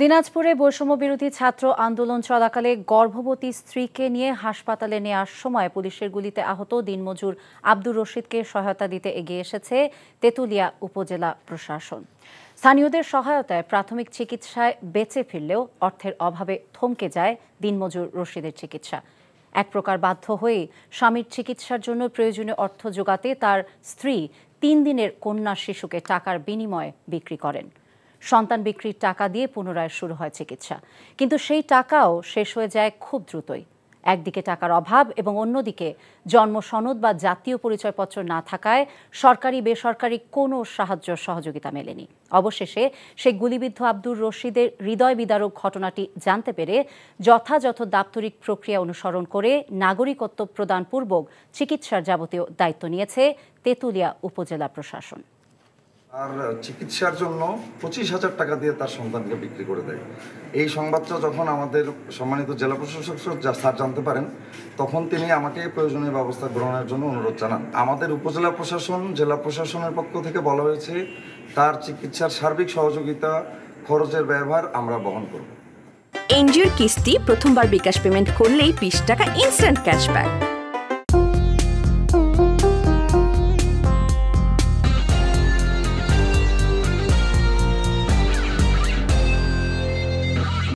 দিনাজপুরে বৈষম্য বিরোধী ছাত্র আন্দোলন চলাকালে গর্ভবতী স্ত্রীকে নিয়ে হাসপাতালে নেওয়ার সময় পুলিশের গুলিতে আহত দিনমজুর আব্দুর রশিদকে সহায়তা দিতে এগিয়ে এসেছে তেতুলিয়া উপজেলা প্রশাসন স্থানীয়দের সহায়তায় প্রাথমিক চিকিৎসায় বেঁচে ফিরলেও অর্থের অভাবে থমকে যায় দিনমজুর রশিদের চিকিৎসা এক প্রকার বাধ্য হয়ে স্বামীর চিকিৎসার জন্য প্রয়োজনীয় অর্থ যোগাতে তার স্ত্রী তিন দিনের কন্যা শিশুকে টাকার বিনিময়ে বিক্রি করেন সন্তান বিক্রির টাকা দিয়ে পুনরায় শুরু হয় চিকিৎসা কিন্তু সেই টাকাও শেষ হয়ে যায় খুব দ্রুতই একদিকে টাকার অভাব এবং অন্যদিকে জন্ম সনদ বা জাতীয় পরিচয়পত্র না থাকায় সরকারি বেসরকারি কোনো সাহায্য সহযোগিতা মেলেনি অবশেষে সে গুলিবিদ্ধ আব্দুর রশিদের হৃদয় বিদারক ঘটনাটি জানতে পেরে যথাযথ দাপ্তরিক প্রক্রিয়া অনুসরণ করে নাগরিকত্ব প্রদানপূর্বক চিকিৎসার যাবতীয় দায়িত্ব নিয়েছে তেতুলিয়া উপজেলা প্রশাসন আর চিকিৎসার জন্য পঁচিশ হাজার টাকা দিয়ে তার সন্তানকে বিক্রি করে দেয় এই সংবাদটা যখন আমাদের সম্মানিত জেলা প্রশাসক স্যার জানতে পারেন তখন তিনি আমাকে প্রয়োজনীয় ব্যবস্থা গ্রহণের জন্য অনুরোধ জানান আমাদের উপজেলা প্রশাসন জেলা প্রশাসনের পক্ষ থেকে বলা হয়েছে তার চিকিৎসার সার্বিক সহযোগিতা খরচের ব্যবহার আমরা বহন করব এনজিওর কিস্তি প্রথমবার বিকাশ পেমেন্ট করলেই বিশ টাকা ইনস্ট্যান্ট ক্যাশব্যাক